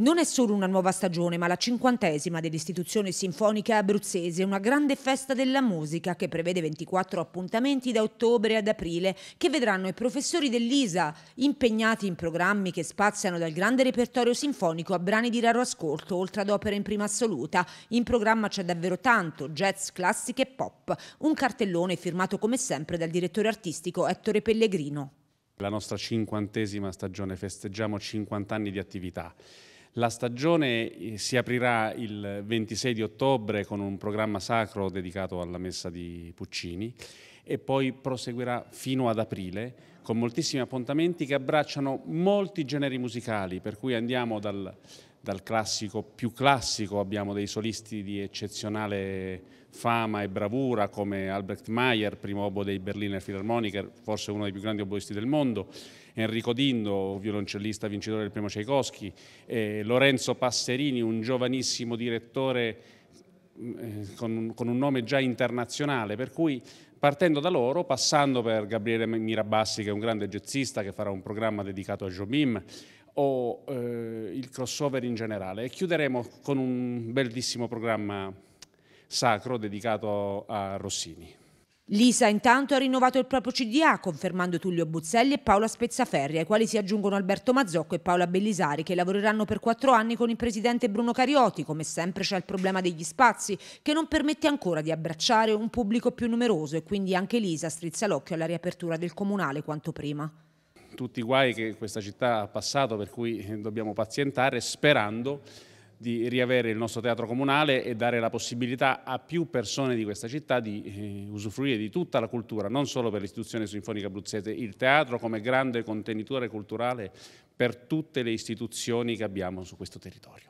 Non è solo una nuova stagione, ma la cinquantesima dell'istituzione sinfonica abruzzese, una grande festa della musica che prevede 24 appuntamenti da ottobre ad aprile, che vedranno i professori dell'ISA impegnati in programmi che spaziano dal grande repertorio sinfonico a brani di raro ascolto, oltre ad opere in prima assoluta. In programma c'è davvero tanto, jazz, classiche e pop. Un cartellone firmato come sempre dal direttore artistico Ettore Pellegrino. La nostra cinquantesima stagione, festeggiamo 50 anni di attività. La stagione eh, si aprirà il 26 di ottobre con un programma sacro dedicato alla messa di Puccini e poi proseguirà fino ad aprile con moltissimi appuntamenti che abbracciano molti generi musicali, per cui andiamo dal dal classico più classico abbiamo dei solisti di eccezionale fama e bravura come Albert Mayer, primo oboe dei Berliner Philharmoniker, forse uno dei più grandi oboisti del mondo, Enrico Dindo, violoncellista vincitore del primo Tchaikovsky, eh, Lorenzo Passerini, un giovanissimo direttore eh, con, con un nome già internazionale, per cui partendo da loro, passando per Gabriele Mirabassi che è un grande jazzista che farà un programma dedicato a Jobim, o eh, il crossover in generale. E chiuderemo con un bellissimo programma sacro dedicato a Rossini. Lisa intanto ha rinnovato il proprio CDA confermando Tullio Buzzelli e Paola Spezzaferri, ai quali si aggiungono Alberto Mazzocco e Paola Bellisari che lavoreranno per quattro anni con il presidente Bruno Carioti. Come sempre c'è il problema degli spazi che non permette ancora di abbracciare un pubblico più numeroso e quindi anche Lisa strizza l'occhio alla riapertura del comunale quanto prima tutti i guai che questa città ha passato, per cui eh, dobbiamo pazientare, sperando di riavere il nostro teatro comunale e dare la possibilità a più persone di questa città di eh, usufruire di tutta la cultura, non solo per l'istituzione sinfonica abruzzese, il teatro come grande contenitore culturale per tutte le istituzioni che abbiamo su questo territorio.